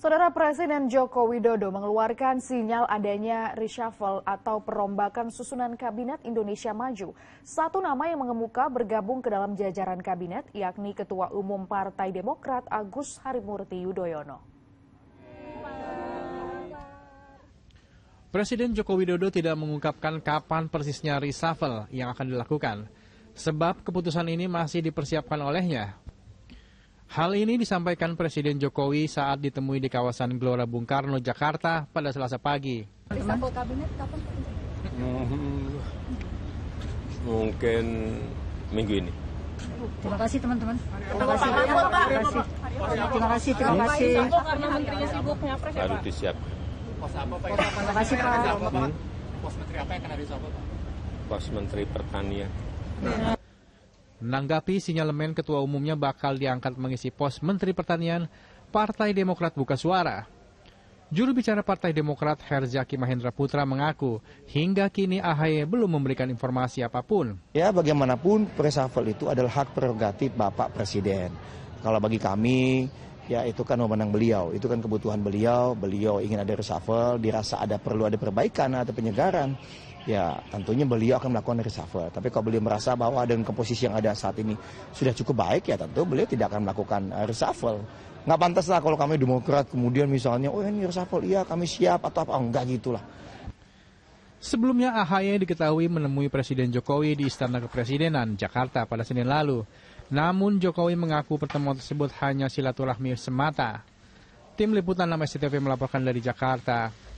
Saudara Presiden Joko Widodo mengeluarkan sinyal adanya reshuffle atau perombakan susunan Kabinet Indonesia Maju. Satu nama yang mengemuka bergabung ke dalam jajaran kabinet, yakni Ketua Umum Partai Demokrat Agus Harimurti Yudhoyono. Presiden Joko Widodo tidak mengungkapkan kapan persisnya reshuffle yang akan dilakukan. Sebab keputusan ini masih dipersiapkan olehnya Hal ini disampaikan Presiden Jokowi saat ditemui di kawasan Gelora Bung Karno, Jakarta pada selasa pagi. kabinet kapan? Hmm, mungkin minggu ini. Terima kasih teman-teman. Terima kasih. Terima kasih. Terima kasih. Terima kasih. Terima kasih. Terima ya, Baru Terima kasih. Terima kasih. Terima kasih Pak. kasih. Hmm? menteri apa yang akan Terima kasih. Terima kasih. menteri pertanian. Iya. Menanggapi sinyalemen ketua umumnya bakal diangkat mengisi pos Menteri Pertanian, Partai Demokrat buka suara. Juru bicara Partai Demokrat Herzaki Mahendra Putra mengaku hingga kini AHY belum memberikan informasi apapun. Ya bagaimanapun presafel itu adalah hak prerogatif Bapak Presiden. Kalau bagi kami ya itu kan memenang beliau, itu kan kebutuhan beliau, beliau ingin ada reshuffle, dirasa ada perlu ada perbaikan atau penyegaran, ya tentunya beliau akan melakukan reshuffle. Tapi kalau beliau merasa bahwa dengan komposisi yang ada saat ini sudah cukup baik, ya tentu beliau tidak akan melakukan eh, reshuffle. Nggak pantas lah kalau kami demokrat kemudian misalnya, oh ini reshuffle, iya kami siap atau apa, oh, enggak lah. Sebelumnya AHY diketahui menemui Presiden Jokowi di Istana Kepresidenan, Jakarta pada Senin lalu. Namun Jokowi mengaku pertemuan tersebut hanya silaturahmi semata. Tim Liputan 6 SCTV melaporkan dari Jakarta.